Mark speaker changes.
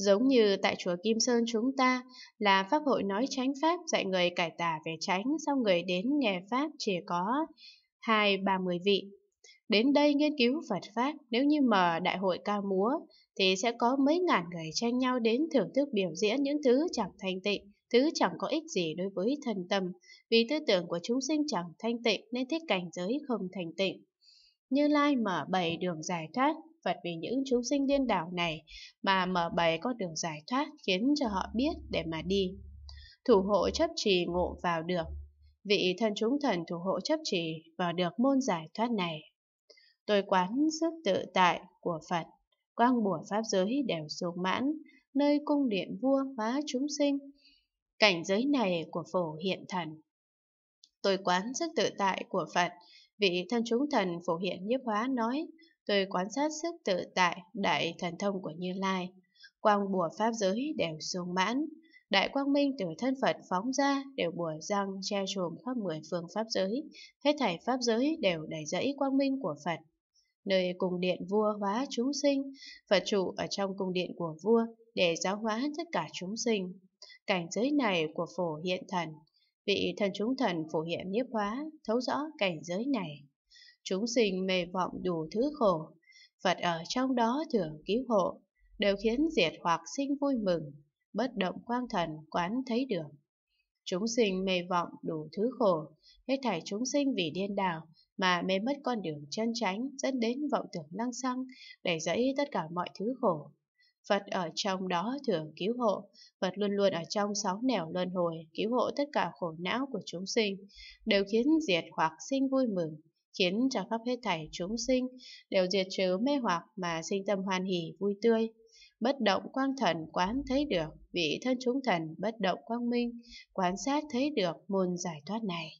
Speaker 1: Giống như tại chùa Kim Sơn chúng ta là Pháp hội nói tránh Pháp dạy người cải tà về tránh sau người đến nghe Pháp chỉ có hai ba mươi vị. Đến đây nghiên cứu Phật Pháp nếu như mở đại hội ca múa thì sẽ có mấy ngàn người tranh nhau đến thưởng thức biểu diễn những thứ chẳng thanh tịnh, thứ chẳng có ích gì đối với thần tâm, vì tư tưởng của chúng sinh chẳng thanh tịnh nên thích cảnh giới không thanh tịnh. Như Lai mở bảy đường giải thoát phật vì những chúng sinh điên đảo này mà mở bày con đường giải thoát khiến cho họ biết để mà đi. Thủ hộ chấp trì ngộ vào được. Vị thân chúng thần thủ hộ chấp trì vào được môn giải thoát này. Tôi quán sức tự tại của Phật, quang bùa pháp giới đều xuống mãn, nơi cung điện vua hóa chúng sinh. Cảnh giới này của phổ hiện thần. Tôi quán sức tự tại của Phật, vị thân chúng thần phổ hiện nhiếp hóa nói, tôi quan sát sức tự tại đại thần thông của Như Lai. Quang bùa pháp giới đều sung mãn, đại quang minh từ thân Phật phóng ra đều bùa răng che trùm khắp mười phương pháp giới, hết thảy pháp giới đều đầy dẫy quang minh của Phật. Nơi cung điện vua hóa chúng sinh, Phật trụ ở trong cung điện của vua để giáo hóa tất cả chúng sinh. Cảnh giới này của phổ hiện thần, vị thần chúng thần phổ hiện nhiếp hóa, thấu rõ cảnh giới này chúng sinh mê vọng đủ thứ khổ, Phật ở trong đó thường cứu hộ, đều khiến diệt hoặc sinh vui mừng, bất động quang thần quán thấy được. Chúng sinh mê vọng đủ thứ khổ, hết thảy chúng sinh vì điên đảo mà mê mất con đường chân tránh dẫn đến vọng tưởng năng xăng, để dẫy tất cả mọi thứ khổ. Phật ở trong đó thường cứu hộ, Phật luôn luôn ở trong sáu nẻo luân hồi, cứu hộ tất cả khổ não của chúng sinh, đều khiến diệt hoặc sinh vui mừng, khiến cho khắp hết thảy chúng sinh đều diệt trừ mê hoặc mà sinh tâm hoan hỷ vui tươi. Bất động quang thần quán thấy được, vị thân chúng thần bất động quang minh, quan sát thấy được môn giải thoát này.